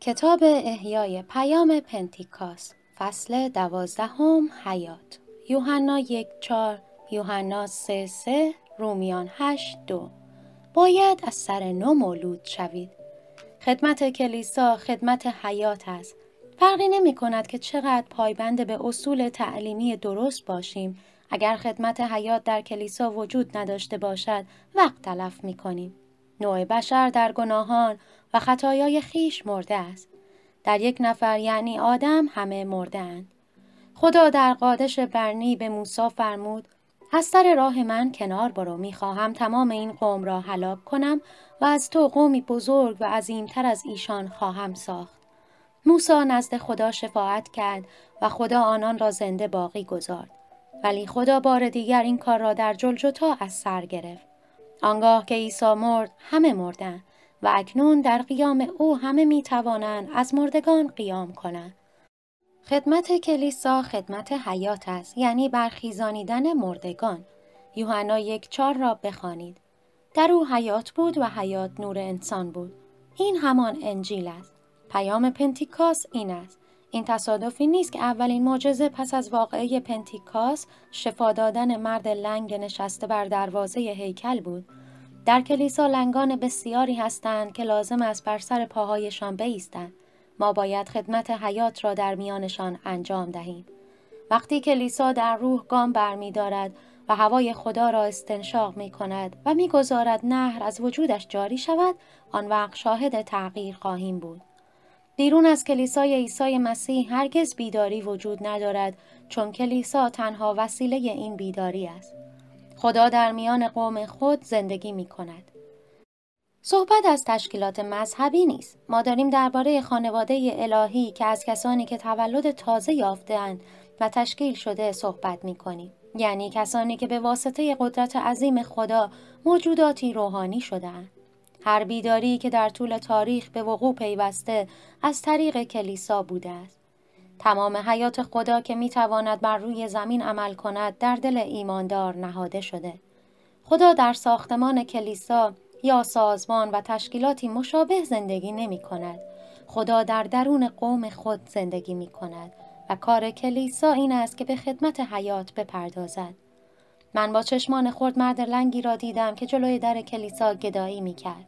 کتاب احیای پیام پنتیکاس فصل دوازدهم حیات یوحنا یک چار یوحنا سه سه رومیان هشت دو باید از سر نو مولود شوید خدمت کلیسا خدمت حیات است فرقی نمی کند که چقدر پایبند به اصول تعلیمی درست باشیم اگر خدمت حیات در کلیسا وجود نداشته باشد وقت تلف می کنیم. نوع بشر در گناهان و خطایای خیش مرده است در یک نفر یعنی آدم همه مردند خدا در قادش برنی به موسا فرمود از سر راه من کنار برو میخواهم تمام این قوم را هلاک کنم و از تو قومی بزرگ و عظیمتر از ایشان خواهم ساخت موسا نزد خدا شفاعت کرد و خدا آنان را زنده باقی گذارد ولی خدا بار دیگر این کار را در جلجتا از سر گرفت آنگاه که عیسی مرد همه مردند و اکنون در قیام او همه می توانند از مردگان قیام کنند. خدمت کلیسا خدمت حیات است یعنی برخیزانیدن مردگان. یوحنا یک چار را بخوانید. در او حیات بود و حیات نور انسان بود. این همان انجیل است. پیام پنتیکاس این است. این تصادفی نیست که اولین معجزه پس از واقعه پنتیکاس شفا دادن مرد لنگ نشسته بر دروازه هیکل بود در کلیسا لنگان بسیاری هستند که لازم است بر سر پاهایشان بایستند ما باید خدمت حیات را در میانشان انجام دهیم وقتی کلیسا در روح گام برمیدارد و هوای خدا را استنشاق می کند و میگذارد نهر از وجودش جاری شود آن وقت شاهد تغییر خواهیم بود بیرون از کلیسای عیسی مسیح هرگز بیداری وجود ندارد چون کلیسا تنها وسیله این بیداری است خدا در میان قوم خود زندگی می کند. صحبت از تشکیلات مذهبی نیست. ما داریم درباره خانواده الهی که از کسانی که تولد تازه یافتهاند و تشکیل شده صحبت می کنیم. یعنی کسانی که به واسطه قدرت عظیم خدا موجوداتی روحانی اند. هر بیداری که در طول تاریخ به وقوع پیوسته از طریق کلیسا بوده است. تمام حیات خدا که می تواند بر روی زمین عمل کند در دل ایماندار نهاده شده. خدا در ساختمان کلیسا یا سازمان و تشکیلاتی مشابه زندگی نمی کند. خدا در درون قوم خود زندگی می کند و کار کلیسا این است که به خدمت حیات بپردازد. من با چشمان خرد مرد لنگی را دیدم که جلوی در کلیسا گدایی می کرد.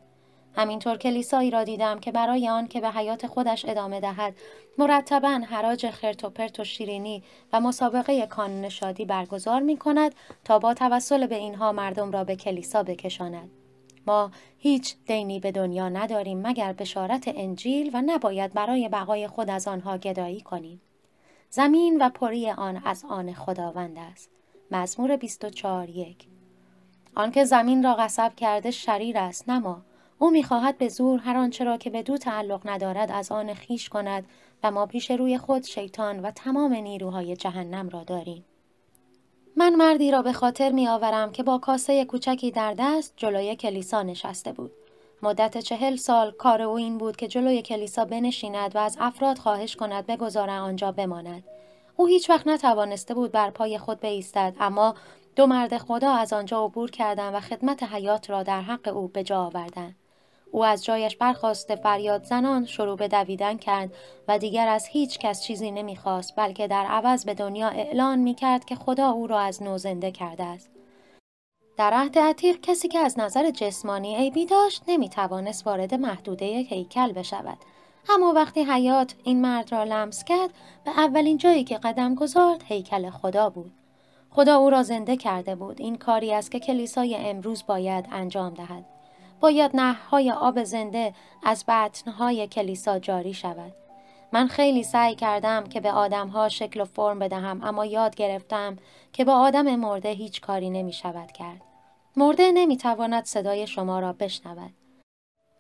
همینطور کلیسایی را دیدم که برای آن که به حیات خودش ادامه دهد مرتبا حراج خرت و پرت و شیرینی و مسابقه کانون شادی برگزار می کند تا با توسل به اینها مردم را به کلیسا بکشاند. ما هیچ دینی به دنیا نداریم مگر بشارت انجیل و نباید برای بقای خود از آنها گدایی کنیم. زمین و پری آن از آن خداوند است. مزمور 24 یک آنکه زمین را غصب کرده شریر است نما او میخواهد به زور هر آنچه را که به دو تعلق ندارد از آن خیش کند و ما پیش روی خود شیطان و تمام نیروهای جهنم را داریم. من مردی را به خاطر می آورم که با کاسه کوچکی در دست جلوی کلیسا نشسته بود. مدت چهل سال کار او این بود که جلوی کلیسا بنشیند و از افراد خواهش کند بگذاره آنجا بماند. او هیچ وقت نتوانسته بود بر پای خود بایستد اما دو مرد خدا از آنجا عبور کردند و خدمت حیات را در حق او به جا آوردند. او از جایش برخواست فریاد زنان شروع به دویدن کرد و دیگر از هیچ کس چیزی نمیخواست بلکه در عوض به دنیا اعلان میکرد که خدا او را از نو زنده کرده است. در عهد عتیق کسی که از نظر جسمانی عیبی داشت نمیتوانست وارد محدوده هیکل بشود اما وقتی حیات این مرد را لمس کرد به اولین جایی که قدم گذارد هیکل خدا بود خدا او را زنده کرده بود این کاری است که کلیسای امروز باید انجام دهد باید نهرهای آب زنده از بطنهای کلیسا جاری شود. من خیلی سعی کردم که به آدمها شکل و فرم بدهم اما یاد گرفتم که با آدم مرده هیچ کاری نمی شود کرد. مرده نمی تواند صدای شما را بشنود.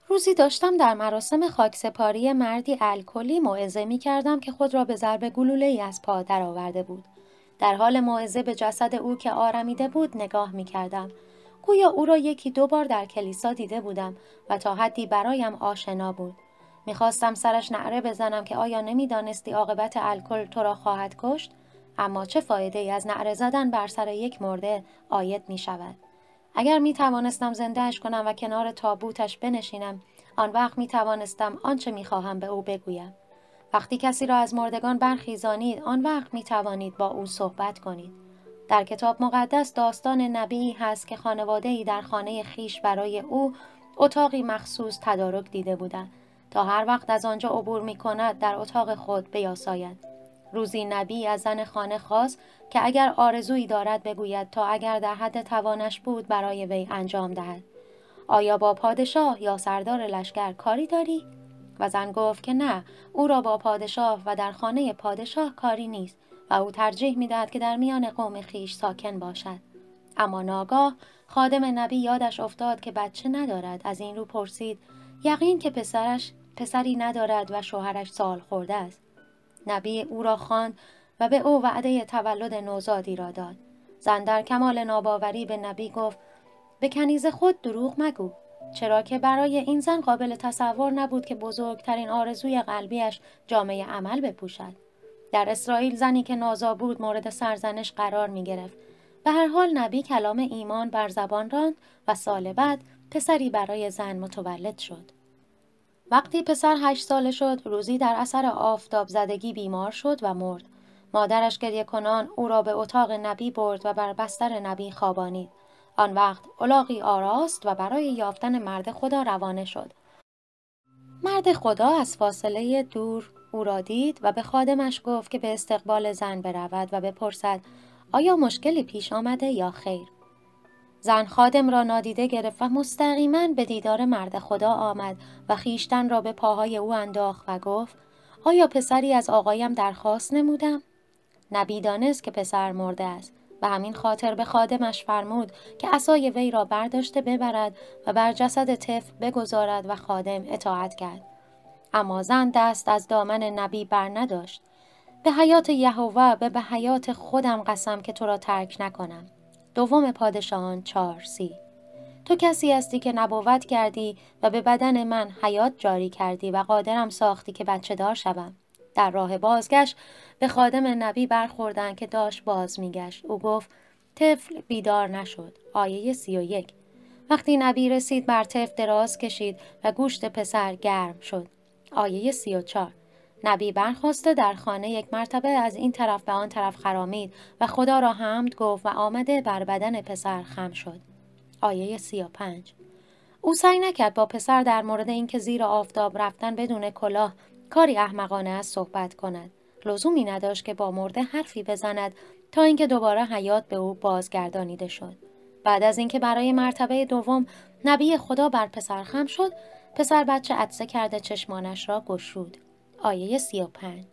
روزی داشتم در مراسم خاکسپاری مردی الکلی موعظه می کردم که خود را به ضرب گلوله ای از پا درآورده بود. در حال موعظه به جسد او که آرمیده بود نگاه می کردم گویا او را یکی دو بار در کلیسا دیده بودم و تا حدی برایم آشنا بود میخواستم سرش نعره بزنم که آیا نمیدانستی عاقبت الکل تو را خواهد کشت اما چه فایده ای از نعره زدن بر سر یک مرده آید می شود. اگر می توانستم زندهش کنم و کنار تابوتش بنشینم آن وقت می توانستم آنچه می خواهم به او بگویم. وقتی کسی را از مردگان برخیزانید آن وقت می توانید با او صحبت کنید. در کتاب مقدس داستان نبی هست که خانواده ای در خانه خیش برای او اتاقی مخصوص تدارک دیده بودند تا هر وقت از آنجا عبور می کند در اتاق خود بیاساید. روزی نبی از زن خانه خواست که اگر آرزویی دارد بگوید تا اگر در حد توانش بود برای وی انجام دهد. آیا با پادشاه یا سردار لشکر کاری داری؟ و زن گفت که نه او را با پادشاه و در خانه پادشاه کاری نیست و او ترجیح می دهد که در میان قوم خیش ساکن باشد. اما ناگاه خادم نبی یادش افتاد که بچه ندارد از این رو پرسید یقین که پسرش پسری ندارد و شوهرش سال خورده است. نبی او را خواند و به او وعده تولد نوزادی را داد. زن در کمال ناباوری به نبی گفت به کنیز خود دروغ مگو چرا که برای این زن قابل تصور نبود که بزرگترین آرزوی قلبیش جامعه عمل بپوشد. در اسرائیل زنی که نازا بود مورد سرزنش قرار می گرفت. به هر حال نبی کلام ایمان بر زبان راند و سال بعد پسری برای زن متولد شد. وقتی پسر هشت ساله شد روزی در اثر آفتاب زدگی بیمار شد و مرد. مادرش گریه کنان او را به اتاق نبی برد و بر بستر نبی خوابانید. آن وقت الاغی آراست و برای یافتن مرد خدا روانه شد. مرد خدا از فاصله دور او را دید و به خادمش گفت که به استقبال زن برود و بپرسد آیا مشکلی پیش آمده یا خیر زن خادم را نادیده گرفت و مستقیما به دیدار مرد خدا آمد و خیشتن را به پاهای او انداخت و گفت آیا پسری از آقایم درخواست نمودم نبی دانست که پسر مرده است و همین خاطر به خادمش فرمود که اسای وی را برداشته ببرد و بر جسد طفل بگذارد و خادم اطاعت کرد اما زن دست از دامن نبی بر نداشت. به حیات یهوه به به حیات خودم قسم که تو را ترک نکنم. دوم پادشاهان سی تو کسی هستی که نبوت کردی و به بدن من حیات جاری کردی و قادرم ساختی که بچه دار شوم. در راه بازگشت به خادم نبی برخوردن که داشت باز میگشت. او گفت طفل بیدار نشد. آیه سی و یک. وقتی نبی رسید بر تفل دراز کشید و گوشت پسر گرم شد. آیه 34 نبی برخواسته در خانه یک مرتبه از این طرف به آن طرف خرامید و خدا را حمد گفت و آمده بر بدن پسر خم شد. آیه 35 او سعی نکرد با پسر در مورد اینکه زیر آفتاب رفتن بدون کلاه کاری احمقانه از صحبت کند. لزومی نداشت که با مرده حرفی بزند تا اینکه دوباره حیات به او بازگردانیده شد. بعد از اینکه برای مرتبه دوم نبی خدا بر پسر خم شد پسر بچه عدسه کرده چشمانش را گشود. آیه 35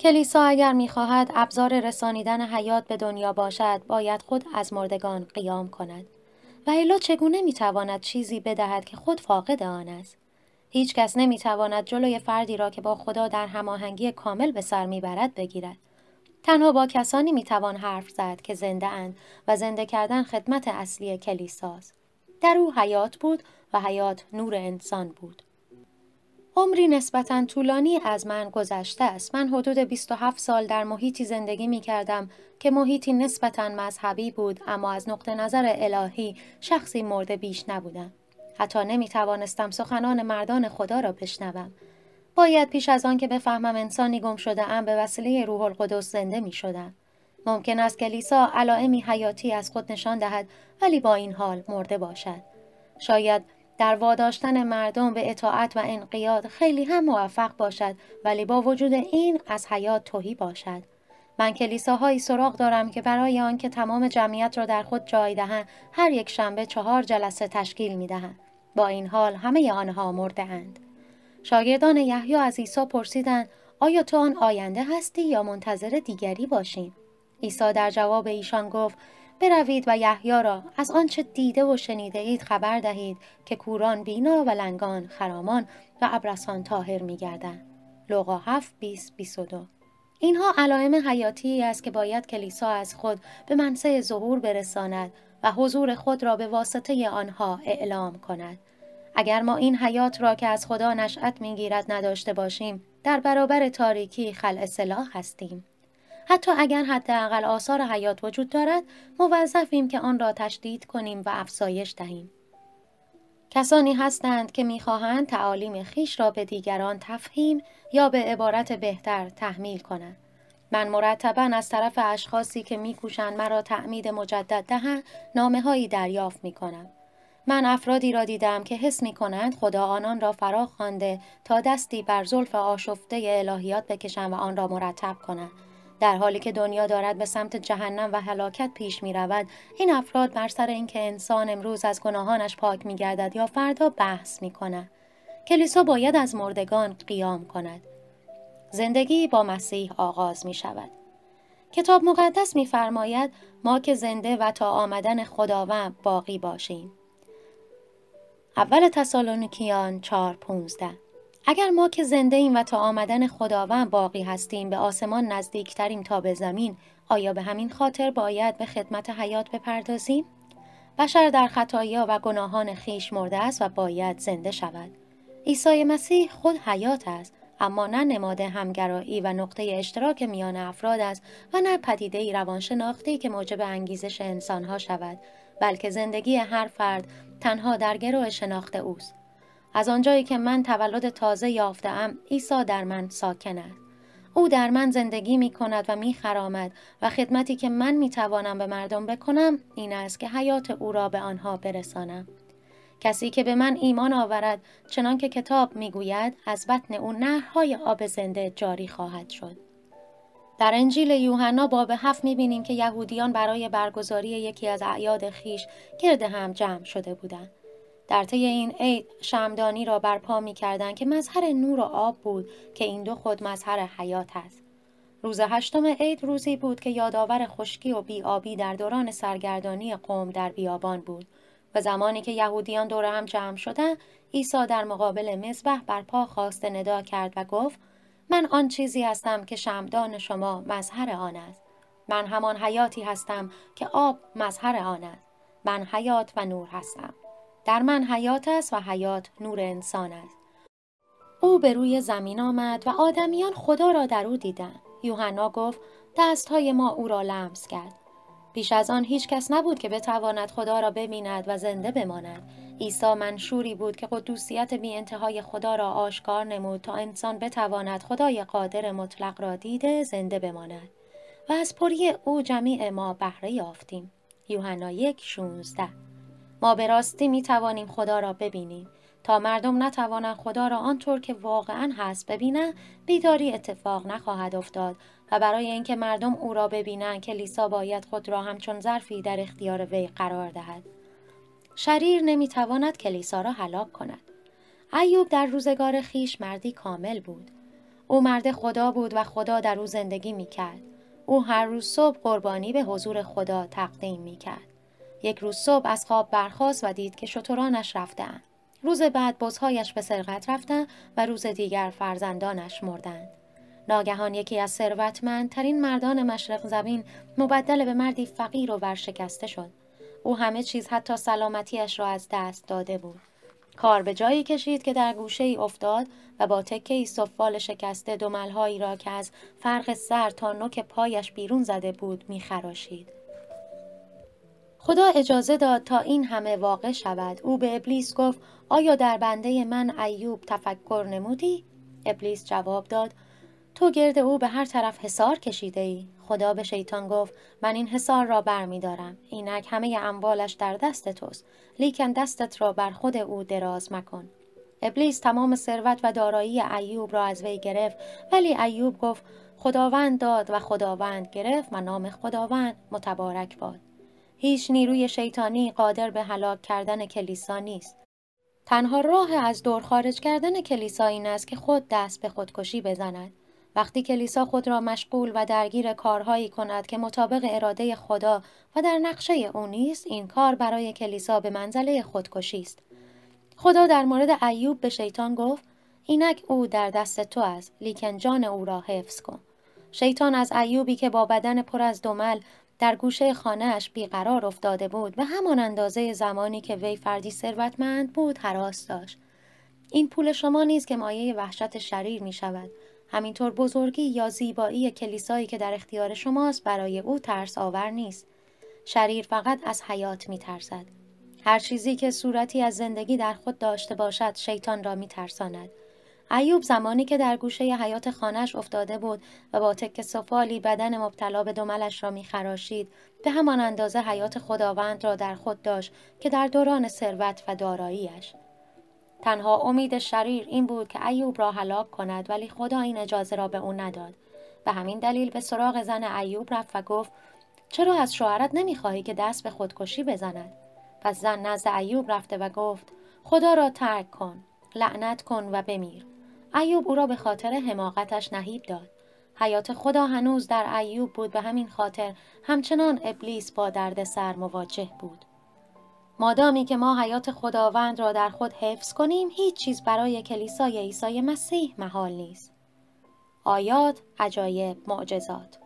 کلیسا اگر میخواهد ابزار رسانیدن حیات به دنیا باشد باید خود از مردگان قیام کند و الا چگونه میتواند چیزی بدهد که خود فاقد آن است هیچ کس نمیتواند جلوی فردی را که با خدا در هماهنگی کامل به سر میبرد بگیرد تنها با کسانی میتوان حرف زد که زنده اند و زنده کردن خدمت اصلی کلیساست در او حیات بود و حیات نور انسان بود. عمری نسبتا طولانی از من گذشته است. من حدود 27 سال در محیطی زندگی می کردم که محیطی نسبتا مذهبی بود اما از نقطه نظر الهی شخصی مرد بیش نبودم. حتی نمی توانستم سخنان مردان خدا را بشنوم. باید پیش از آن که بفهمم انسانی گم شده ام به وسیله روح القدس زنده می شدم. ممکن است کلیسا علائمی حیاتی از خود نشان دهد ولی با این حال مرده باشد. شاید در واداشتن مردم به اطاعت و انقیاد خیلی هم موفق باشد ولی با وجود این از حیات توهی باشد من کلیساهایی سراغ دارم که برای آنکه تمام جمعیت را در خود جای دهند هر یک شنبه چهار جلسه تشکیل می دهند با این حال همه آنها مرده اند شاگردان یحیی از عیسی پرسیدند آیا تو آن آینده هستی یا منتظر دیگری باشیم عیسی در جواب ایشان گفت بروید و یحیی را از آنچه دیده و شنیده اید خبر دهید که کوران بینا و لنگان خرامان و ابرسان تاهر می گردن. لغا 7 20 22 اینها علائم حیاتی است که باید کلیسا از خود به منصه ظهور برساند و حضور خود را به واسطه آنها اعلام کند. اگر ما این حیات را که از خدا نشأت میگیرد نداشته باشیم در برابر تاریکی خلع سلاح هستیم حتی اگر حداقل آثار حیات وجود دارد موظفیم که آن را تشدید کنیم و افزایش دهیم کسانی هستند که میخواهند تعالیم خیش را به دیگران تفهیم یا به عبارت بهتر تحمیل کنند من مرتبا از طرف اشخاصی که میکوشند مرا تعمید مجدد دهند نامه هایی دریافت میکنم من افرادی را دیدم که حس می کنند خدا آنان را فرا خوانده تا دستی بر زلف آشفته الهیات بکشند و آن را مرتب کنند در حالی که دنیا دارد به سمت جهنم و هلاکت پیش می رود این افراد بر سر اینکه انسان امروز از گناهانش پاک می گردد یا فردا بحث می کند کلیسا باید از مردگان قیام کند زندگی با مسیح آغاز می شود کتاب مقدس فرماید ما که زنده و تا آمدن خداوند باقی باشیم اول تسالونیکیان 4:15 اگر ما که زنده ایم و تا آمدن خداوند باقی هستیم به آسمان نزدیکتریم تا به زمین آیا به همین خاطر باید به خدمت حیات بپردازیم؟ بشر در خطایا و گناهان خیش مرده است و باید زنده شود. عیسی مسیح خود حیات است اما نه نماد همگرایی و نقطه اشتراک میان افراد است و نه پدیده ای روانشناختی که موجب انگیزش انسانها شود بلکه زندگی هر فرد تنها در گروه شناخت اوست. از آنجایی که من تولد تازه ام عیسی در من ساکن است او در من زندگی می کند و می خرامد و خدمتی که من می توانم به مردم بکنم این است که حیات او را به آنها برسانم. کسی که به من ایمان آورد چنان که کتاب می گوید از بطن او نهرهای آب زنده جاری خواهد شد. در انجیل یوحنا باب هفت می بینیم که یهودیان برای برگزاری یکی از اعیاد خیش گرد هم جمع شده بودند. در طی این عید شمدانی را برپا می کردن که مظهر نور و آب بود که این دو خود مظهر حیات است. روز هشتم عید روزی بود که یادآور خشکی و بیابی در دوران سرگردانی قوم در بیابان بود و زمانی که یهودیان دور هم جمع شدند عیسی در مقابل مذبح پا خواست ندا کرد و گفت من آن چیزی هستم که شمدان شما مظهر آن است من همان حیاتی هستم که آب مظهر آن است من حیات و نور هستم در من حیات است و حیات نور انسان است او به روی زمین آمد و آدمیان خدا را در او دیدند یوحنا گفت های ما او را لمس کرد پیش از آن هیچ کس نبود که بتواند خدا را ببیند و زنده بماند عیسی منشوری بود که قدوسیت بی انتهای خدا را آشکار نمود تا انسان بتواند خدای قادر مطلق را دیده زنده بماند و از پری او جمیع ما بهره یافتیم یوحنا یک شونزده ما به راستی می توانیم خدا را ببینیم تا مردم نتوانند خدا را آنطور که واقعا هست ببینند بیداری اتفاق نخواهد افتاد و برای اینکه مردم او را ببینند کلیسا باید خود را همچون ظرفی در اختیار وی قرار دهد شریر نمیتواند کلیسا را هلاک کند ایوب در روزگار خیش مردی کامل بود او مرد خدا بود و خدا در او زندگی می کرد. او هر روز صبح قربانی به حضور خدا تقدیم کرد. یک روز صبح از خواب برخاست و دید که شترانش رفتهاند روز بعد بزهایش به سرقت رفتن و روز دیگر فرزندانش مردند ناگهان یکی از ثروتمندترین مردان مشرق زمین مبدل به مردی فقیر و ورشکسته شد او همه چیز حتی سلامتیش را از دست داده بود کار به جایی کشید که در گوشه ای افتاد و با تکه ای شکسته دملهایی را که از فرق سر تا نوک پایش بیرون زده بود میخراشید. خدا اجازه داد تا این همه واقع شود او به ابلیس گفت آیا در بنده من ایوب تفکر نمودی؟ ابلیس جواب داد تو گرد او به هر طرف حسار کشیده ای خدا به شیطان گفت من این حسار را بر می دارم اینک همه اموالش در دست توست لیکن دستت را بر خود او دراز مکن ابلیس تمام ثروت و دارایی ایوب را از وی گرفت ولی ایوب گفت خداوند داد و خداوند گرفت و نام خداوند متبارک باد هیچ نیروی شیطانی قادر به هلاک کردن کلیسا نیست. تنها راه از دور خارج کردن کلیسا این است که خود دست به خودکشی بزند. وقتی کلیسا خود را مشغول و درگیر کارهایی کند که مطابق اراده خدا و در نقشه او نیست این کار برای کلیسا به منزله خودکشی است خدا در مورد ایوب به شیطان گفت اینک او در دست تو است لیکن جان او را حفظ کن شیطان از ایوبی که با بدن پر از دمل در گوشه خانهاش بیقرار افتاده بود و همان اندازه زمانی که وی فردی ثروتمند بود حراس داشت این پول شما نیز که مایه وحشت شریر می شود همینطور بزرگی یا زیبایی کلیسایی که در اختیار شماست برای او ترس آور نیست شریر فقط از حیات می ترسد هر چیزی که صورتی از زندگی در خود داشته باشد شیطان را می ترساند ایوب زمانی که در گوشه ی حیات خانش افتاده بود و با تک سفالی بدن مبتلا به دملش را میخراشید به همان اندازه حیات خداوند را در خود داشت که در دوران ثروت و داراییش تنها امید شریر این بود که ایوب را هلاک کند ولی خدا این اجازه را به او نداد به همین دلیل به سراغ زن ایوب رفت و گفت چرا از شوهرت نمیخواهی که دست به خودکشی بزند پس زن نزد ایوب رفته و گفت خدا را ترک کن لعنت کن و بمیر ایوب او را به خاطر حماقتش نهیب داد حیات خدا هنوز در ایوب بود به همین خاطر همچنان ابلیس با درد سر مواجه بود مادامی که ما حیات خداوند را در خود حفظ کنیم هیچ چیز برای کلیسای عیسی مسیح محال نیست آیات عجایب معجزات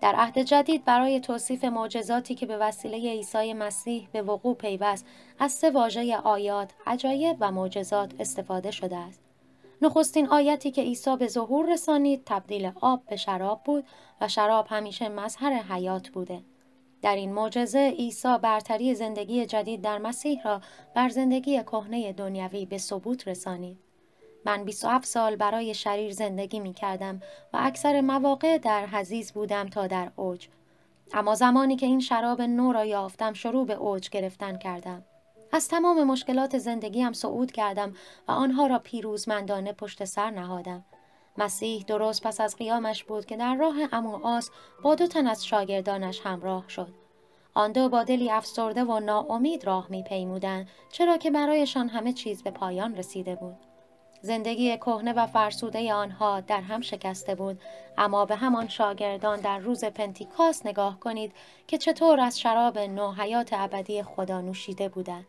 در عهد جدید برای توصیف معجزاتی که به وسیله عیسی مسیح به وقوع پیوست از سه واژه آیات عجایب و معجزات استفاده شده است نخستین آیتی که عیسی به ظهور رسانید تبدیل آب به شراب بود و شراب همیشه مظهر حیات بوده. در این معجزه عیسی برتری زندگی جدید در مسیح را بر زندگی کهنه دنیوی به ثبوت رسانید. من 27 سال برای شریر زندگی می کردم و اکثر مواقع در حزیز بودم تا در اوج. اما زمانی که این شراب نو را یافتم شروع به اوج گرفتن کردم. از تمام مشکلات زندگیم صعود کردم و آنها را پیروزمندانه پشت سر نهادم. مسیح درست پس از قیامش بود که در راه امو با دو تن از شاگردانش همراه شد. آن دو با دلی افسرده و ناامید راه می پیمودن چرا که برایشان همه چیز به پایان رسیده بود. زندگی کهنه و فرسوده آنها در هم شکسته بود اما به همان شاگردان در روز پنتیکاس نگاه کنید که چطور از شراب نو حیات ابدی خدا نوشیده بودند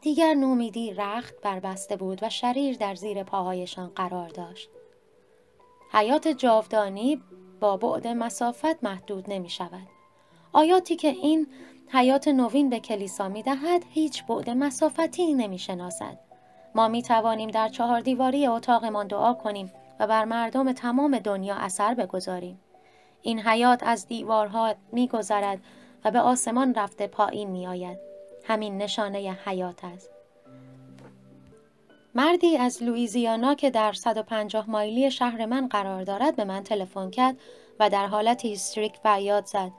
دیگر نومیدی رخت بربسته بود و شریر در زیر پاهایشان قرار داشت حیات جاودانی با بعد مسافت محدود نمی شود آیاتی که این حیات نوین به کلیسا می دهد هیچ بعد مسافتی نمی شناسد ما می توانیم در چهار دیواری اتاقمان دعا کنیم و بر مردم تمام دنیا اثر بگذاریم. این حیات از دیوارها می گذرد و به آسمان رفته پایین می آید. همین نشانه حیات است. مردی از لویزیانا که در 150 مایلی شهر من قرار دارد به من تلفن کرد و در حالت هیستریک فریاد زد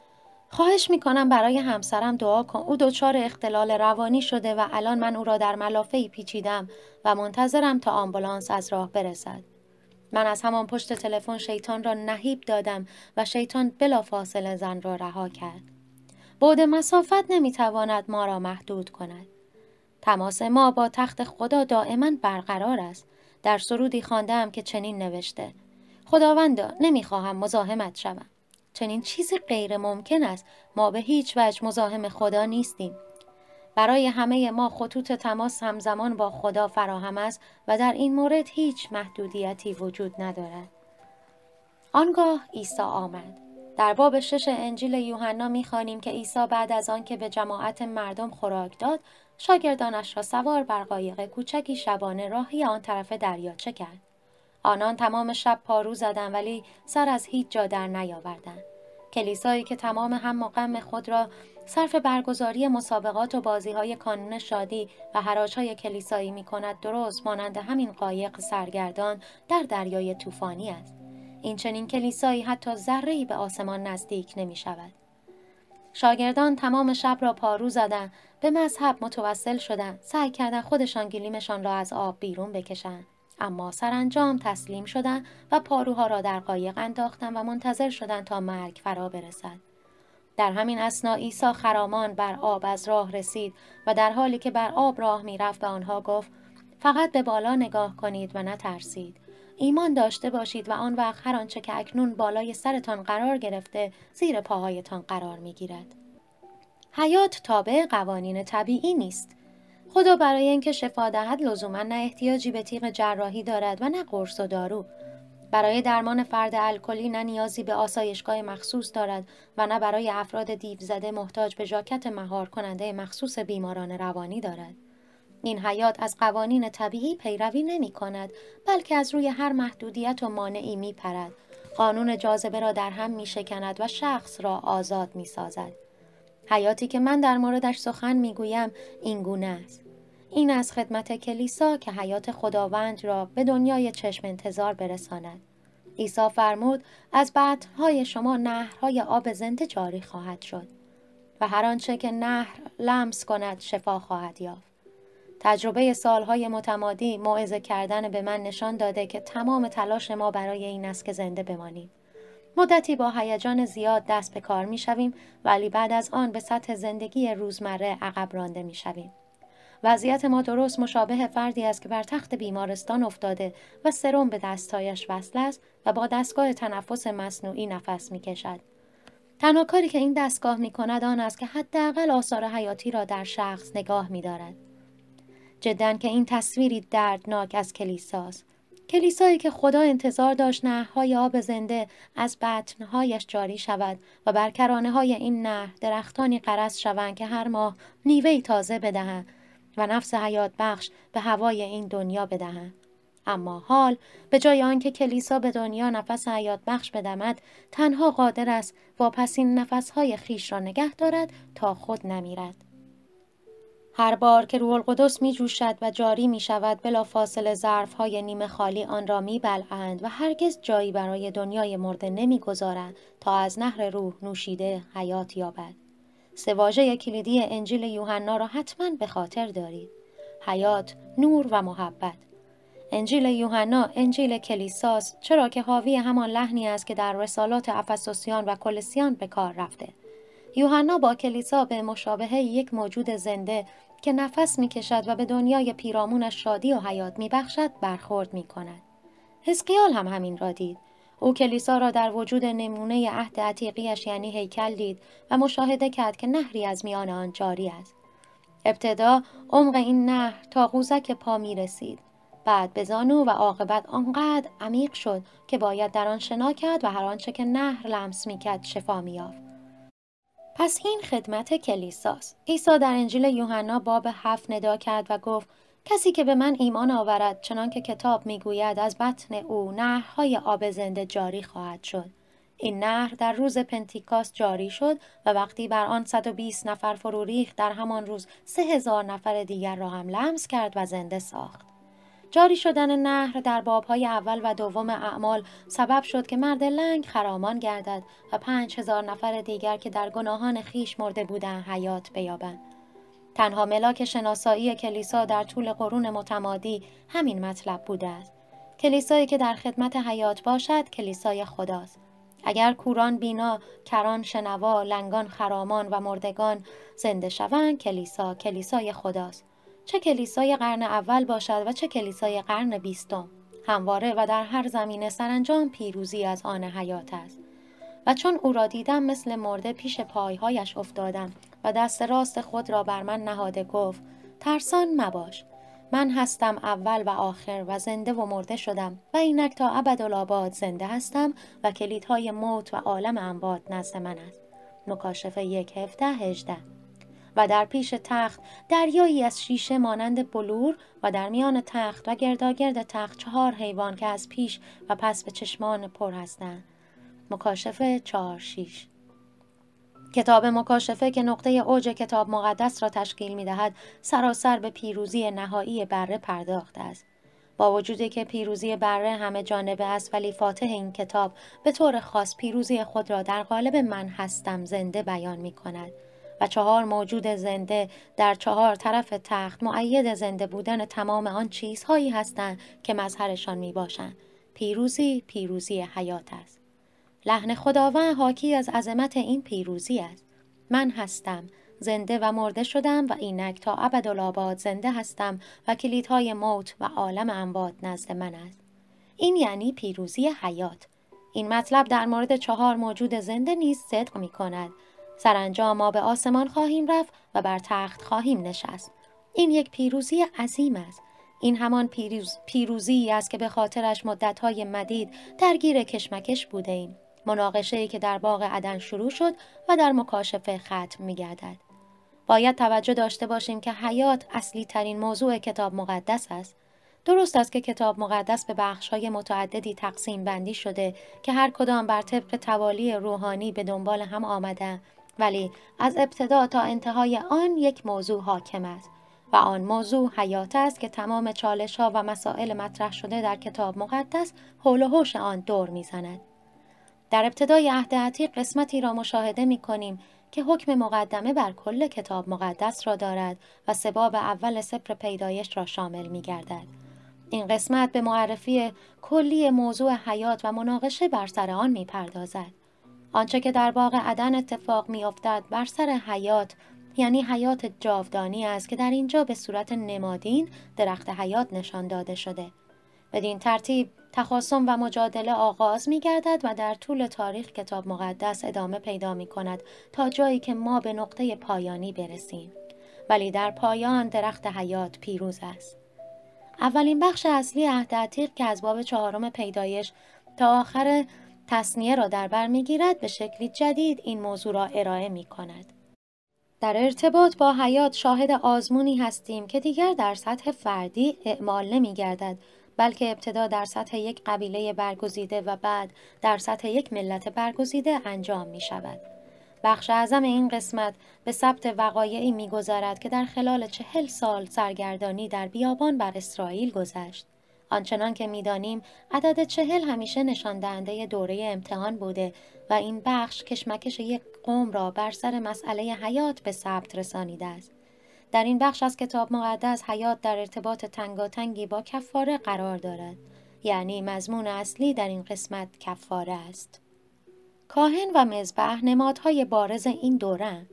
خواهش میکنم برای همسرم دعا کن او دچار اختلال روانی شده و الان من او را در ملافه پیچیدم و منتظرم تا آمبولانس از راه برسد من از همان پشت تلفن شیطان را نهیب دادم و شیطان بلا فاصله زن را رها کرد بعد مسافت نمیتواند ما را محدود کند تماس ما با تخت خدا دائما برقرار است در سرودی خواندهام که چنین نوشته خداوندا نمیخواهم مزاحمت شوم چنین چیزی غیر ممکن است ما به هیچ وجه مزاحم خدا نیستیم برای همه ما خطوط تماس همزمان با خدا فراهم است و در این مورد هیچ محدودیتی وجود ندارد آنگاه عیسی آمد در باب شش انجیل یوحنا میخوانیم که عیسی بعد از آنکه به جماعت مردم خوراک داد شاگردانش را سوار بر قایق کوچکی شبانه راهی آن طرف دریاچه کرد آنان تمام شب پارو زدن ولی سر از هیچ جا در نیاوردن. کلیسایی که تمام هم مقام خود را صرف برگزاری مسابقات و بازی های کانون شادی و حراش های کلیسایی می کند درست مانند همین قایق سرگردان در دریای طوفانی است. این چنین کلیسایی حتی ذره به آسمان نزدیک نمی شود. شاگردان تمام شب را پارو زدن، به مذهب متوسل شدند سعی کردند خودشان گلیمشان را از آب بیرون بکشند اما سرانجام تسلیم شدند و پاروها را در قایق انداختن و منتظر شدند تا مرگ فرا برسد در همین اسنا عیسی خرامان بر آب از راه رسید و در حالی که بر آب راه میرفت به آنها گفت فقط به بالا نگاه کنید و نترسید ایمان داشته باشید و آن وقت هر آنچه که اکنون بالای سرتان قرار گرفته زیر پاهایتان قرار میگیرد حیات تابع قوانین طبیعی نیست خدا برای اینکه شفا دهد لزوما نه احتیاجی به تیغ جراحی دارد و نه قرص و دارو برای درمان فرد الکلی نه نیازی به آسایشگاه مخصوص دارد و نه برای افراد دیو زده محتاج به ژاکت مهار کننده مخصوص بیماران روانی دارد این حیات از قوانین طبیعی پیروی نمی کند بلکه از روی هر محدودیت و مانعی می پرد. قانون جاذبه را در هم می شکند و شخص را آزاد می سازد. حیاتی که من در موردش سخن میگویم این گونه است این از خدمت کلیسا که حیات خداوند را به دنیای چشم انتظار برساند عیسی فرمود از بعدهای شما نهرهای آب زنده جاری خواهد شد و هر آنچه که نهر لمس کند شفا خواهد یافت تجربه سالهای متمادی موعظه کردن به من نشان داده که تمام تلاش ما برای این است که زنده بمانیم مدتی با هیجان زیاد دست به کار می شویم ولی بعد از آن به سطح زندگی روزمره عقب رانده می شویم. وضعیت ما درست مشابه فردی است که بر تخت بیمارستان افتاده و سرم به دستایش وصل است و با دستگاه تنفس مصنوعی نفس می کشد. تنها کاری که این دستگاه می کند آن است که حداقل آثار حیاتی را در شخص نگاه می دارد. جدا که این تصویری دردناک از کلیساست کلیسایی که خدا انتظار داشت نهرهای آب زنده از بطنهایش جاری شود و بر کرانه های این نهر درختانی قرض شوند که هر ماه نیوهی تازه بدهند و نفس حیات بخش به هوای این دنیا بدهند اما حال به جای آنکه کلیسا به دنیا نفس حیات بخش بدمد تنها قادر است واپس این نفسهای خیش را نگه دارد تا خود نمیرد هر بار که روح القدس می جوشد و جاری می شود بلا فاصله ظرف های نیمه خالی آن را می بلعند و هرگز جایی برای دنیای مرده نمی گذارند تا از نهر روح نوشیده حیات یابد. سواژه کلیدی انجیل یوحنا را حتما به خاطر دارید. حیات، نور و محبت. انجیل یوحنا انجیل کلیساست چرا که حاوی همان لحنی است که در رسالات افسوسیان و کلسیان به کار رفته. یوحنا با کلیسا به مشابه یک موجود زنده که نفس میکشد و به دنیای پیرامونش شادی و حیات میبخشد برخورد کند. حسقیال هم همین را دید او کلیسا را در وجود نمونه عهد عتیقیش یعنی هیکل دید و مشاهده کرد که نهری از میان آن جاری است ابتدا عمق این نهر تا قوزک پا می رسید. بعد به زانو و عاقبت آنقدر عمیق شد که باید در آن شنا کرد و هر آنچه که نهر لمس کرد شفا مییافت پس این خدمت کلیساست. عیسی در انجیل یوحنا باب هفت ندا کرد و گفت کسی که به من ایمان آورد چنان که کتاب میگوید از بطن او نهرهای آب زنده جاری خواهد شد. این نهر در روز پنتیکاست جاری شد و وقتی بر آن 120 نفر فرو در همان روز 3000 نفر دیگر را هم لمس کرد و زنده ساخت. جاری شدن نهر در بابهای اول و دوم اعمال سبب شد که مرد لنگ خرامان گردد و پنج هزار نفر دیگر که در گناهان خیش مرده بودند حیات بیابند. تنها ملاک شناسایی کلیسا در طول قرون متمادی همین مطلب بوده است. کلیسایی که در خدمت حیات باشد کلیسای خداست. اگر کوران بینا، کران شنوا، لنگان خرامان و مردگان زنده شوند کلیسا کلیسای خداست. چه کلیسای قرن اول باشد و چه کلیسای قرن بیستم همواره و در هر زمینه سرانجام پیروزی از آن حیات است و چون او را دیدم مثل مرده پیش پایهایش افتادم و دست راست خود را بر من نهاده گفت ترسان مباش من هستم اول و آخر و زنده و مرده شدم و اینک تا ابدالآباد زنده هستم و کلیدهای موت و عالم اموات نزد من است مکاشفه یک هفته هجده و در پیش تخت دریایی از شیشه مانند بلور و در میان تخت و گرداگرد تخت چهار حیوان که از پیش و پس به چشمان پر هستند مکاشفه چهار شیش کتاب مکاشفه که نقطه اوج کتاب مقدس را تشکیل می دهد سراسر به پیروزی نهایی بره پرداخت است. با وجودی که پیروزی بره همه جانبه است ولی فاتح این کتاب به طور خاص پیروزی خود را در قالب من هستم زنده بیان می کند. و چهار موجود زنده در چهار طرف تخت معید زنده بودن تمام آن چیزهایی هستند که مظهرشان می باشن. پیروزی پیروزی حیات است. لحن خداوند حاکی از عظمت این پیروزی است. من هستم زنده و مرده شدم و اینک تا ابدالآباد زنده هستم و کلیدهای موت و عالم اموات نزد من است این یعنی پیروزی حیات این مطلب در مورد چهار موجود زنده نیز صدق می کند سرانجام ما به آسمان خواهیم رفت و بر تخت خواهیم نشست این یک پیروزی عظیم است این همان پیروز، پیروزی است که به خاطرش مدتهای مدید درگیر کشمکش بوده ایم. مناقشه ای که در باغ عدن شروع شد و در مکاشفه ختم می گردد. باید توجه داشته باشیم که حیات اصلی ترین موضوع کتاب مقدس است. درست است که کتاب مقدس به بخشهای متعددی تقسیم بندی شده که هر کدام بر طبق توالی روحانی به دنبال هم آمده ولی از ابتدا تا انتهای آن یک موضوع حاکم است و آن موضوع حیات است که تمام چالش ها و مسائل مطرح شده در کتاب مقدس حول و حوش آن دور میزند. در ابتدای عهد عتیق قسمتی را مشاهده می کنیم که حکم مقدمه بر کل کتاب مقدس را دارد و سباب اول سپر پیدایش را شامل می گردد. این قسمت به معرفی کلی موضوع حیات و مناقشه بر سر آن می پردازد. آنچه که در باغ عدن اتفاق میافتد بر سر حیات یعنی حیات جاودانی است که در اینجا به صورت نمادین درخت حیات نشان داده شده بدین ترتیب تخاصم و مجادله آغاز می گردد و در طول تاریخ کتاب مقدس ادامه پیدا می کند تا جایی که ما به نقطه پایانی برسیم ولی در پایان درخت حیات پیروز است اولین بخش اصلی عهد که از باب چهارم پیدایش تا آخر تصنیه را در بر میگیرد به شکلی جدید این موضوع را ارائه می کند. در ارتباط با حیات شاهد آزمونی هستیم که دیگر در سطح فردی اعمال نمی گردد بلکه ابتدا در سطح یک قبیله برگزیده و بعد در سطح یک ملت برگزیده انجام می شود. بخش اعظم این قسمت به ثبت وقایعی میگذرد که در خلال چهل سال سرگردانی در بیابان بر اسرائیل گذشت. آنچنان که میدانیم عدد چهل همیشه نشان دهنده دوره امتحان بوده و این بخش کشمکش یک قوم را بر سر مسئله حیات به ثبت رسانیده است در این بخش از کتاب مقدس حیات در ارتباط تنگاتنگی با کفاره قرار دارد یعنی مضمون اصلی در این قسمت کفاره است کاهن و مذبح نمادهای بارز این دوره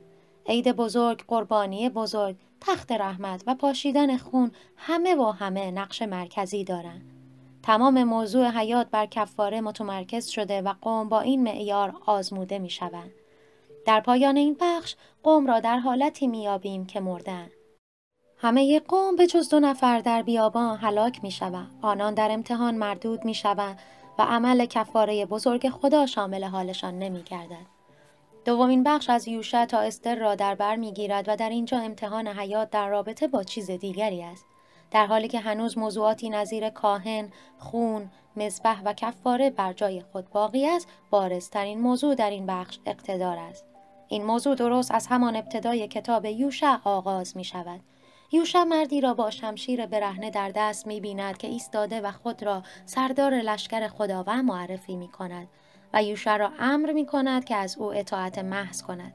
عید بزرگ قربانی بزرگ تخت رحمت و پاشیدن خون همه و همه نقش مرکزی دارند. تمام موضوع حیات بر کفاره متمرکز شده و قوم با این معیار آزموده می شوند. در پایان این بخش قوم را در حالتی میابیم که مردن. همه قوم به جز دو نفر در بیابان هلاک می شوند. آنان در امتحان مردود می شوند و عمل کفاره بزرگ خدا شامل حالشان نمی گردد. دومین بخش از یوشع تا استر را در بر میگیرد و در اینجا امتحان حیات در رابطه با چیز دیگری است در حالی که هنوز موضوعاتی نظیر کاهن، خون، مذبح و کفاره بر جای خود باقی است، بارزترین موضوع در این بخش اقتدار است. این موضوع درست از همان ابتدای کتاب یوشع آغاز می شود. یوشع مردی را با شمشیر برهنه در دست می بیند که ایستاده و خود را سردار لشکر خداوند معرفی می کند. و یوشا را امر می کند که از او اطاعت محض کند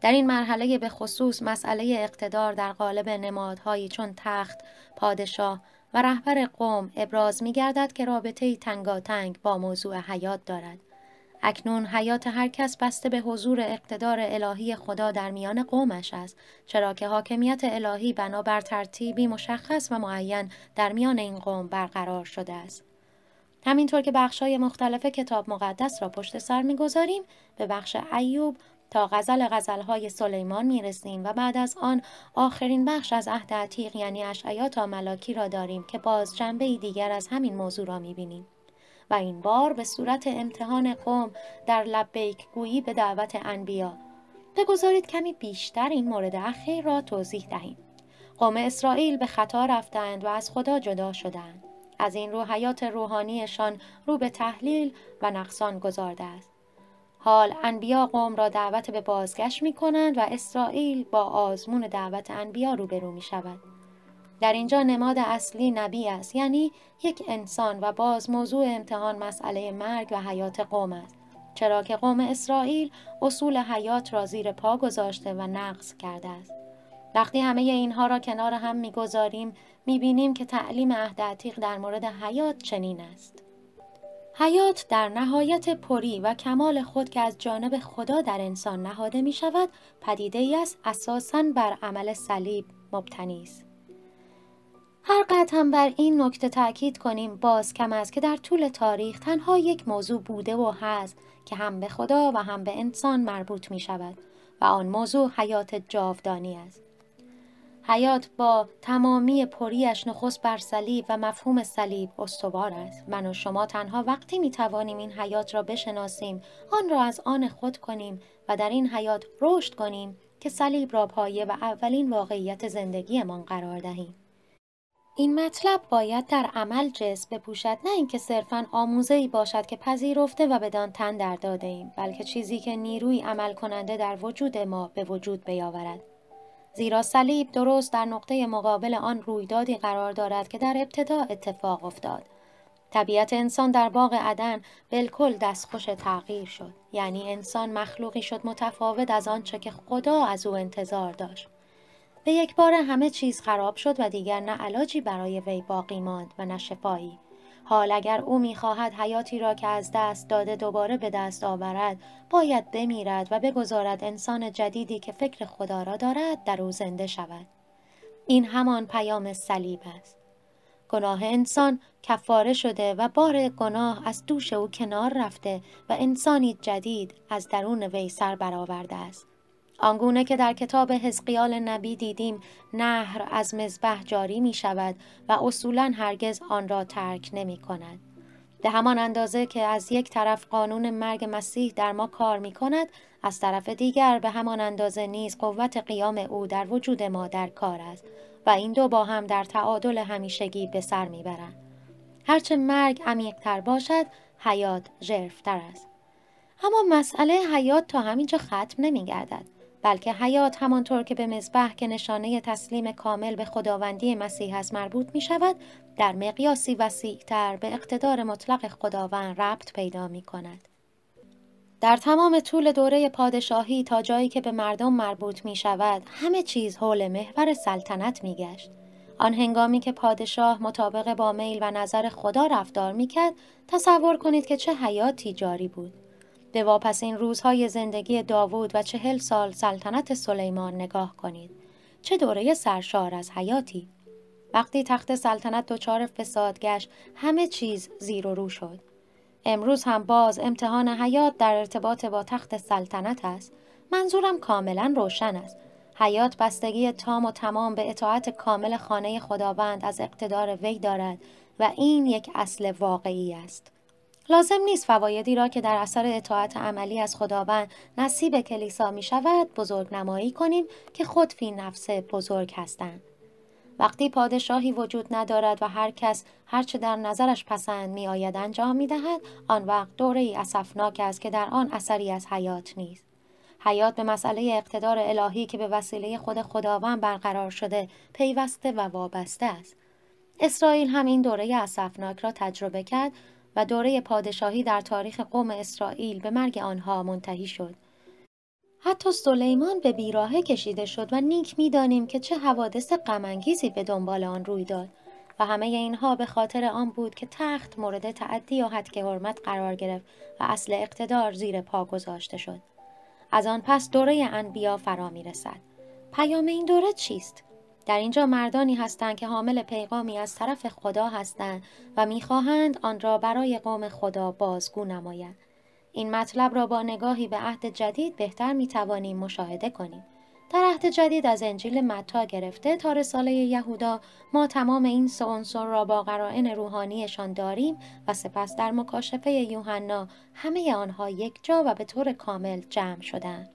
در این مرحله به خصوص مسئله اقتدار در قالب نمادهایی چون تخت، پادشاه و رهبر قوم ابراز می گردد که رابطه تنگاتنگ با موضوع حیات دارد. اکنون حیات هر کس بسته به حضور اقتدار الهی خدا در میان قومش است چرا که حاکمیت الهی بنابر ترتیبی مشخص و معین در میان این قوم برقرار شده است همینطور که بخش های مختلف کتاب مقدس را پشت سر میگذاریم به بخش ایوب تا غزل غزل های سلیمان رسیم و بعد از آن آخرین بخش از عهد عتیق یعنی اشعیا تا ملاکی را داریم که باز جنبه دیگر از همین موضوع را بینیم و این بار به صورت امتحان قوم در لبیک گویی به دعوت انبیا بگذارید کمی بیشتر این مورد اخیر را توضیح دهیم قوم اسرائیل به خطا رفتند و از خدا جدا شدند از این رو حیات روحانیشان رو به تحلیل و نقصان گذارده است. حال انبیا قوم را دعوت به بازگشت می کنند و اسرائیل با آزمون دعوت انبیا روبرو می شود. در اینجا نماد اصلی نبی است یعنی یک انسان و باز موضوع امتحان مسئله مرگ و حیات قوم است چرا که قوم اسرائیل اصول حیات را زیر پا گذاشته و نقص کرده است وقتی همه اینها را کنار هم میگذاریم میبینیم که تعلیم عهد عتیق در مورد حیات چنین است حیات در نهایت پری و کمال خود که از جانب خدا در انسان نهاده می شود پدیده ای است اساساً بر عمل صلیب مبتنی است. هر قطع هم بر این نکته تاکید کنیم باز کم است که در طول تاریخ تنها یک موضوع بوده و هست که هم به خدا و هم به انسان مربوط می شود و آن موضوع حیات جاودانی است. حیات با تمامی پریش نخست بر صلیب و مفهوم صلیب استوار است من و شما تنها وقتی می توانیم این حیات را بشناسیم آن را از آن خود کنیم و در این حیات رشد کنیم که صلیب را پایه و اولین واقعیت زندگیمان قرار دهیم این مطلب باید در عمل جس بپوشد نه اینکه صرفا آموزه ای باشد که پذیرفته و بدان تن در داده ایم بلکه چیزی که نیروی عمل کننده در وجود ما به وجود بیاورد زیرا صلیب درست در نقطه مقابل آن رویدادی قرار دارد که در ابتدا اتفاق افتاد. طبیعت انسان در باغ عدن بالکل دستخوش تغییر شد یعنی انسان مخلوقی شد متفاوت از آنچه که خدا از او انتظار داشت به یک بار همه چیز خراب شد و دیگر نه علاجی برای وی باقی ماند و نه شفایی حال اگر او میخواهد حیاتی را که از دست داده دوباره به دست آورد باید بمیرد و بگذارد انسان جدیدی که فکر خدا را دارد در او زنده شود این همان پیام صلیب است گناه انسان کفاره شده و بار گناه از دوش او کنار رفته و انسانی جدید از درون وی سر برآورده است آنگونه که در کتاب حزقیال نبی دیدیم نهر از مزبه جاری می شود و اصولا هرگز آن را ترک نمی کند. به همان اندازه که از یک طرف قانون مرگ مسیح در ما کار می کند، از طرف دیگر به همان اندازه نیز قوت قیام او در وجود ما در کار است و این دو با هم در تعادل همیشگی به سر می برند. هرچه مرگ عمیقتر باشد، حیات جرفتر است. اما مسئله حیات تا همینجا ختم نمی گردد. بلکه حیات همانطور که به مزبح که نشانه تسلیم کامل به خداوندی مسیح است مربوط می شود در مقیاسی تر به اقتدار مطلق خداوند ربط پیدا می کند. در تمام طول دوره پادشاهی تا جایی که به مردم مربوط می شود همه چیز حول محور سلطنت می گشت. آن هنگامی که پادشاه مطابق با میل و نظر خدا رفتار می کرد تصور کنید که چه حیاتی جاری بود. این روزهای زندگی داوود و چهل سال سلطنت سلیمان نگاه کنید. چه دوره سرشار از حیاتی. وقتی تخت سلطنت دچار فساد گشت همه چیز زیر و رو شد. امروز هم باز امتحان حیات در ارتباط با تخت سلطنت است. منظورم کاملا روشن است. حیات بستگی تام و تمام به اطاعت کامل خانه خداوند از اقتدار وی دارد و این یک اصل واقعی است. لازم نیست فوایدی را که در اثر اطاعت عملی از خداوند نصیب کلیسا می شود بزرگ نمایی کنیم که خود فی نفسه بزرگ هستند. وقتی پادشاهی وجود ندارد و هر کس چه در نظرش پسند می آید انجام می دهد، آن وقت دوره ای اسفناک است که در آن اثری از حیات نیست. حیات به مسئله اقتدار الهی که به وسیله خود خداوند برقرار شده پیوسته و وابسته است. اسرائیل هم این دوره اصفناک را تجربه کرد و دوره پادشاهی در تاریخ قوم اسرائیل به مرگ آنها منتهی شد. حتی سلیمان به بیراهه کشیده شد و نیک میدانیم که چه حوادث غمانگیزی به دنبال آن روی داد و همه اینها به خاطر آن بود که تخت مورد تعدی و حد حرمت قرار گرفت و اصل اقتدار زیر پا گذاشته شد از آن پس دوره انبیا فرا می رسد پیام این دوره چیست در اینجا مردانی هستند که حامل پیغامی از طرف خدا هستند و میخواهند آن را برای قوم خدا بازگو نمایند این مطلب را با نگاهی به عهد جدید بهتر میتوانیم مشاهده کنیم در عهد جدید از انجیل متا گرفته تا رساله یهودا ما تمام این سه عنصر را با قرائن روحانیشان داریم و سپس در مکاشفه یوحنا همه آنها یک جا و به طور کامل جمع شدند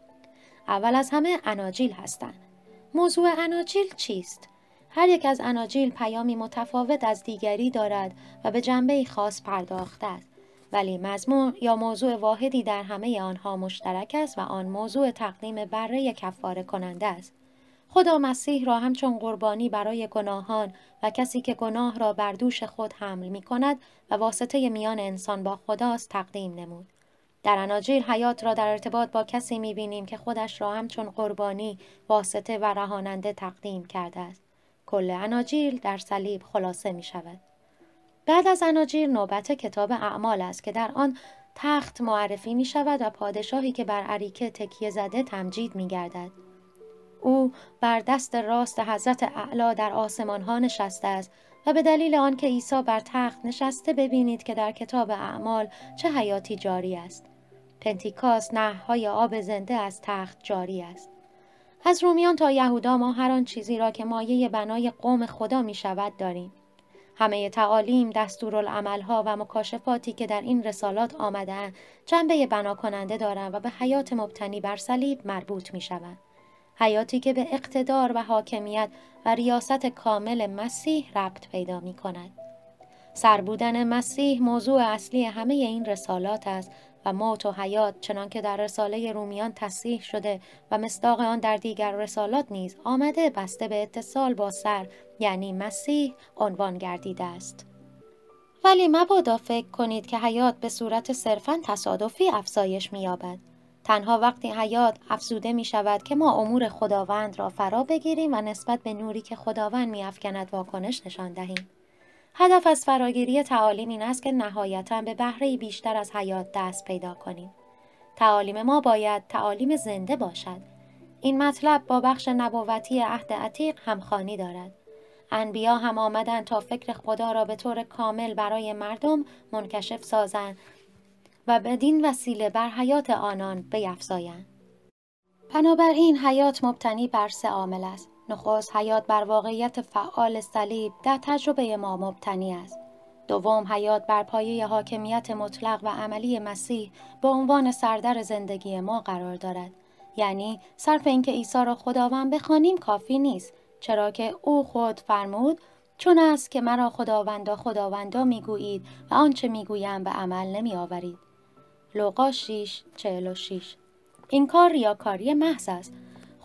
اول از همه اناجیل هستند موضوع اناجیل چیست؟ هر یک از اناجیل پیامی متفاوت از دیگری دارد و به جنبه خاص پرداخته است. ولی مضمون یا موضوع واحدی در همه آنها مشترک است و آن موضوع تقدیم بره کفاره کننده است. خدا مسیح را همچون قربانی برای گناهان و کسی که گناه را بر دوش خود حمل می کند و واسطه میان انسان با خداست تقدیم نمود. در اناجیل حیات را در ارتباط با کسی بینیم که خودش را همچون قربانی واسطه و رهاننده تقدیم کرده است کل اناجیل در صلیب خلاصه می شود. بعد از اناجیل نوبت کتاب اعمال است که در آن تخت معرفی می شود و پادشاهی که بر عریکه تکیه زده تمجید می گردد. او بر دست راست حضرت اعلا در آسمان ها نشسته است و به دلیل آنکه عیسی بر تخت نشسته ببینید که در کتاب اعمال چه حیاتی جاری است. پنتیکاس های آب زنده از تخت جاری است از رومیان تا یهودا ما هر آن چیزی را که مایه بنای قوم خدا می شود داریم همه تعالیم، دستورالعملها و مکاشفاتی که در این رسالات آمده، جنبه بنا کننده دارند و به حیات مبتنی بر صلیب مربوط می شود. حیاتی که به اقتدار و حاکمیت و ریاست کامل مسیح ربط پیدا می کند. سربودن مسیح موضوع اصلی همه این رسالات است و موت و حیات چنان که در رساله رومیان تصریح شده و مصداق آن در دیگر رسالات نیز آمده بسته به اتصال با سر یعنی مسیح عنوان گردیده است ولی مبادا فکر کنید که حیات به صورت صرفا تصادفی افزایش مییابد تنها وقتی حیات افزوده می شود که ما امور خداوند را فرا بگیریم و نسبت به نوری که خداوند افکند واکنش نشان دهیم هدف از فراگیری تعالیم این است که نهایتا به بهره بیشتر از حیات دست پیدا کنیم. تعالیم ما باید تعالیم زنده باشد. این مطلب با بخش نبوتی عهد عتیق همخانی دارد. انبیا هم آمدند تا فکر خدا را به طور کامل برای مردم منکشف سازند و بدین وسیله بر حیات آنان بیفزایند. بنابراین حیات مبتنی بر سه عامل است. نخست حیات بر واقعیت فعال صلیب در تجربه ما مبتنی است دوم حیات بر پایه حاکمیت مطلق و عملی مسیح به عنوان سردر زندگی ما قرار دارد یعنی صرف اینکه عیسی را خداوند بخوانیم کافی نیست چرا که او خود فرمود چون است که مرا خداوندا خداوندا میگویید و آنچه میگویم به عمل نمیآورید لوقا این کار ریاکاری محض است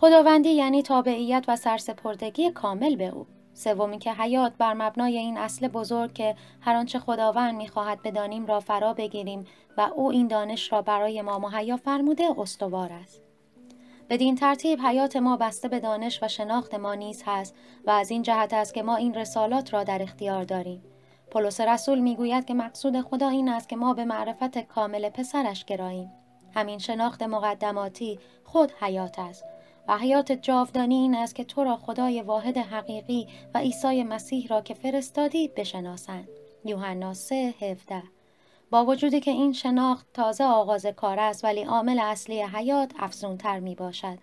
خداوندی یعنی تابعیت و سرسپردگی کامل به او سومی که حیات بر مبنای این اصل بزرگ که هر آنچه خداوند میخواهد بدانیم را فرا بگیریم و او این دانش را برای ما مهیا فرموده استوار است بدین ترتیب حیات ما بسته به دانش و شناخت ما نیز هست و از این جهت است که ما این رسالات را در اختیار داریم پولس رسول میگوید که مقصود خدا این است که ما به معرفت کامل پسرش گراییم همین شناخت مقدماتی خود حیات است و حیات جاودانی این است که تو را خدای واحد حقیقی و عیسی مسیح را که فرستادی بشناسند یوحنا 17 با وجودی که این شناخت تازه آغاز کار است ولی عامل اصلی حیات افزونتر می باشد.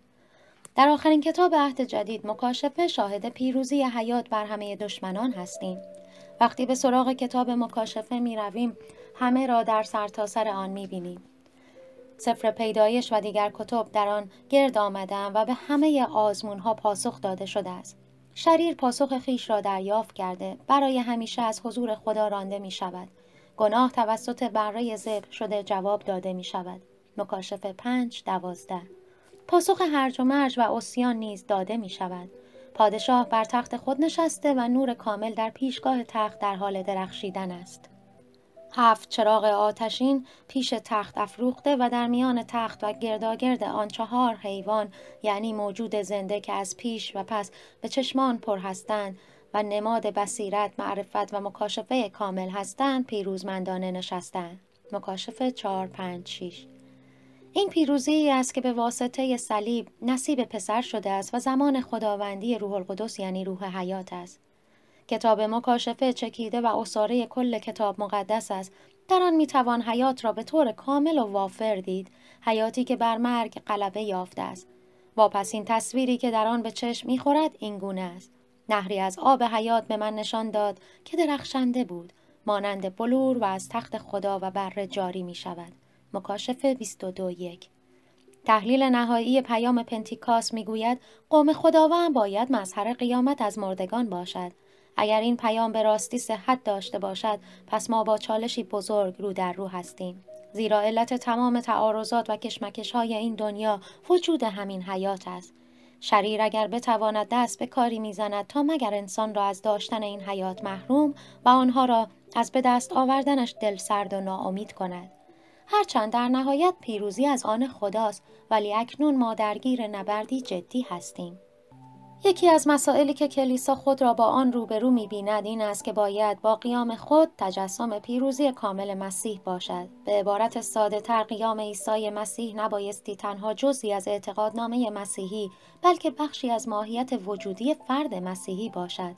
در آخرین کتاب عهد جدید مکاشفه شاهد پیروزی حیات بر همه دشمنان هستیم. وقتی به سراغ کتاب مکاشفه می رویم همه را در سرتاسر سر آن می بینیم. سفر پیدایش و دیگر کتب در آن گرد آمدم و به همه آزمون ها پاسخ داده شده است. شریر پاسخ خیش را دریافت کرده برای همیشه از حضور خدا رانده می شود. گناه توسط برای زب شده جواب داده می شود. مکاشفه پنج دوازده پاسخ هرج و مرج و اسیان نیز داده می شود. پادشاه بر تخت خود نشسته و نور کامل در پیشگاه تخت در حال درخشیدن است. هفت چراغ آتشین پیش تخت افروخته و در میان تخت و گرداگرد آن چهار حیوان یعنی موجود زنده که از پیش و پس به چشمان پر هستند و نماد بصیرت معرفت و مکاشفه کامل هستند پیروزمندانه نشستند مکاشفه 4 5 6 این پیروزی است که به واسطه صلیب نصیب پسر شده است و زمان خداوندی روح القدس یعنی روح حیات است کتاب مکاشفه چکیده و اصاره کل کتاب مقدس است در آن میتوان حیات را به طور کامل و وافر دید حیاتی که بر مرگ غلبه یافته است این تصویری که در آن به چشم میخورد این گونه است نهری از آب حیات به من نشان داد که درخشنده بود مانند بلور و از تخت خدا و بره جاری می شود. مکاشفه 22.1 تحلیل نهایی پیام پنتیکاس می گوید قوم خداوند باید مظهر قیامت از مردگان باشد. اگر این پیام به راستی صحت داشته باشد پس ما با چالشی بزرگ رو در رو هستیم زیرا علت تمام تعارضات و کشمکش های این دنیا وجود همین حیات است شریر اگر بتواند دست به کاری میزند تا مگر انسان را از داشتن این حیات محروم و آنها را از به دست آوردنش دل سرد و ناامید کند هرچند در نهایت پیروزی از آن خداست ولی اکنون ما درگیر نبردی جدی هستیم یکی از مسائلی که کلیسا خود را با آن روبرو بیند این است که باید با قیام خود تجسم پیروزی کامل مسیح باشد به عبارت ساده تر قیام عیسی مسیح نبایستی تنها جزی از اعتقادنامه مسیحی بلکه بخشی از ماهیت وجودی فرد مسیحی باشد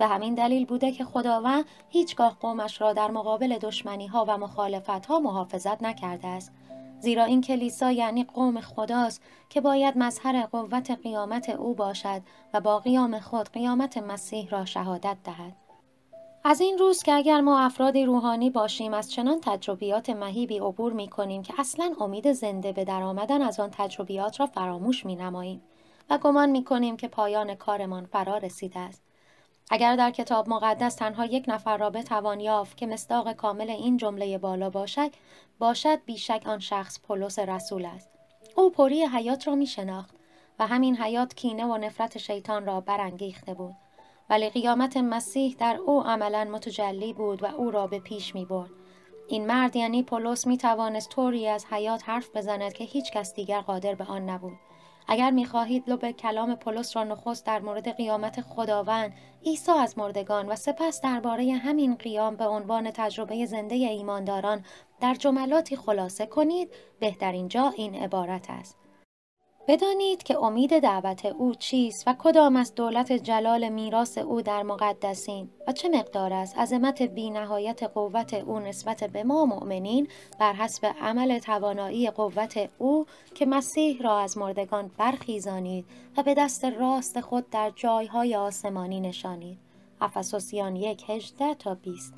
و همین دلیل بوده که خداوند هیچگاه قومش را در مقابل دشمنی ها و مخالفت ها محافظت نکرده است زیرا این کلیسا یعنی قوم خداست که باید مظهر قوت قیامت او باشد و با قیام خود قیامت مسیح را شهادت دهد. از این روز که اگر ما افرادی روحانی باشیم از چنان تجربیات مهیبی عبور می کنیم که اصلا امید زنده به آمدن از آن تجربیات را فراموش می نماییم و گمان می کنیم که پایان کارمان فرا رسیده است. اگر در کتاب مقدس تنها یک نفر را بتوان یافت که مصداق کامل این جمله بالا باشد باشد بیشک آن شخص پولس رسول است او پری حیات را می شناخت و همین حیات کینه و نفرت شیطان را برانگیخته بود ولی قیامت مسیح در او عملا متجلی بود و او را به پیش می برد این مرد یعنی پولس می توانست طوری از حیات حرف بزند که هیچ کس دیگر قادر به آن نبود اگر میخواهید لب کلام پولس را نخست در مورد قیامت خداوند عیسی از مردگان و سپس درباره همین قیام به عنوان تجربه زنده ایمانداران در جملاتی خلاصه کنید بهترین جا این عبارت است بدانید که امید دعوت او چیست و کدام از دولت جلال میراث او در مقدسین و چه مقدار است عظمت بینهایت قوت او نسبت به ما مؤمنین بر حسب عمل توانایی قوت او که مسیح را از مردگان برخیزانید و به دست راست خود در جایهای آسمانی نشانید افسوسیان یک هجده تا بیست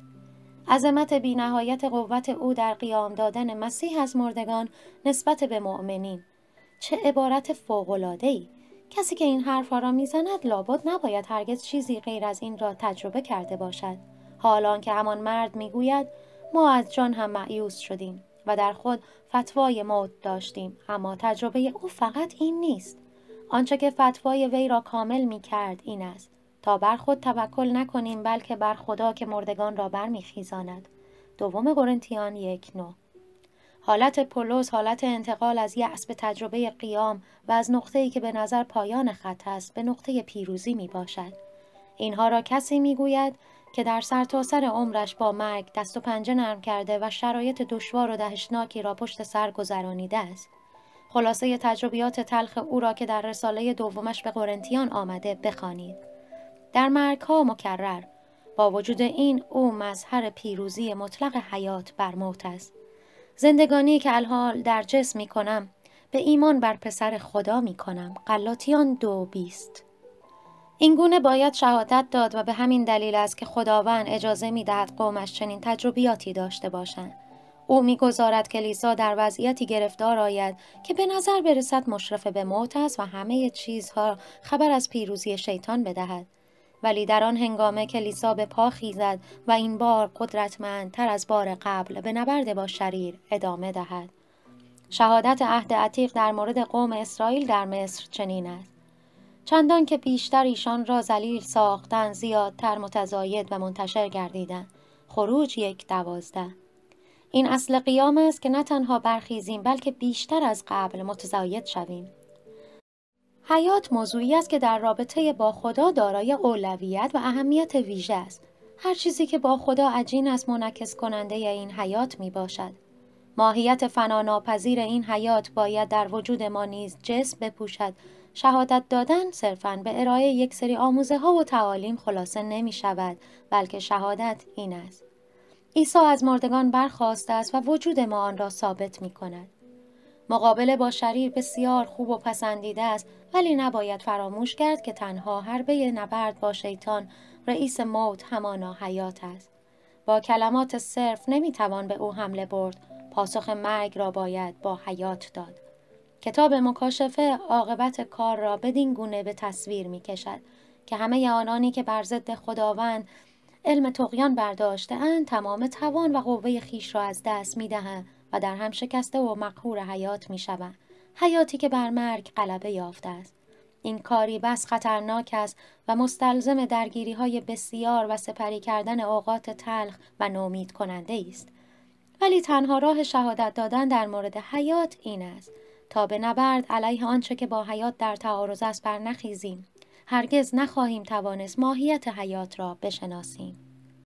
عظمت بینهایت قوت او در قیام دادن مسیح از مردگان نسبت به مؤمنین چه عبارت ای؟ کسی که این حرفها را میزند لابد نباید هرگز چیزی غیر از این را تجربه کرده باشد حالان که همان مرد میگوید ما از جان هم معیوس شدیم و در خود فتوای موت داشتیم اما تجربه او فقط این نیست آنچه که فتوای وی را کامل می کرد این است تا بر خود توکل نکنیم بلکه بر خدا که مردگان را برمیخیزاند دوم قرنتیان یک نو حالت پولس حالت انتقال از یأس به تجربه قیام و از نقطه‌ای که به نظر پایان خط است به نقطه پیروزی می باشد. اینها را کسی می گوید که در سرتاسر سر عمرش با مرگ دست و پنجه نرم کرده و شرایط دشوار و دهشناکی را پشت سر گذرانیده است. خلاصه تجربیات تلخ او را که در رساله دومش به قرنتیان آمده بخوانید. در مرگ ها مکرر با وجود این او مظهر پیروزی مطلق حیات بر موت است. زندگانی که الحال در جسم می کنم به ایمان بر پسر خدا می کنم قلاتیان دو بیست این گونه باید شهادت داد و به همین دلیل است که خداوند اجازه می دهد قومش چنین تجربیاتی داشته باشند او میگذارد کلیسا در وضعیتی گرفتار آید که به نظر برسد مشرف به موت و همه چیزها خبر از پیروزی شیطان بدهد ولی در آن هنگامه کلیسا به پا خیزد و این بار قدرتمندتر از بار قبل به نبرد با شریر ادامه دهد شهادت عهد عتیق در مورد قوم اسرائیل در مصر چنین است چندان که بیشتر ایشان را ذلیل ساختن زیادتر متزاید و منتشر گردیدن. خروج یک دوازده این اصل قیام است که نه تنها برخیزیم بلکه بیشتر از قبل متزاید شویم حیات موضوعی است که در رابطه با خدا دارای اولویت و اهمیت ویژه است. هر چیزی که با خدا عجین است منعکس کننده این حیات می باشد. ماهیت فناناپذیر این حیات باید در وجود ما نیز جسم بپوشد. شهادت دادن صرفاً به ارائه یک سری آموزه ها و تعالیم خلاصه نمی شود بلکه شهادت این است. عیسی از مردگان برخواسته است و وجود ما آن را ثابت می کند. مقابله با شریر بسیار خوب و پسندیده است ولی نباید فراموش کرد که تنها حربه نبرد با شیطان رئیس موت همانا حیات است با کلمات صرف نمیتوان به او حمله برد پاسخ مرگ را باید با حیات داد کتاب مکاشفه عاقبت کار را بدین گونه به تصویر می کشد که همه آنانی که بر ضد خداوند علم تقیان برداشته اند تمام توان و قوه خیش را از دست می دهند و در هم شکسته و مقهور حیات می شود حیاتی که بر مرگ غلبه یافته است. این کاری بس خطرناک است و مستلزم درگیری های بسیار و سپری کردن اوقات تلخ و نومید کننده است. ولی تنها راه شهادت دادن در مورد حیات این است تا به نبرد علیه آنچه که با حیات در تعارض است بر نخیزیم هرگز نخواهیم توانست ماهیت حیات را بشناسیم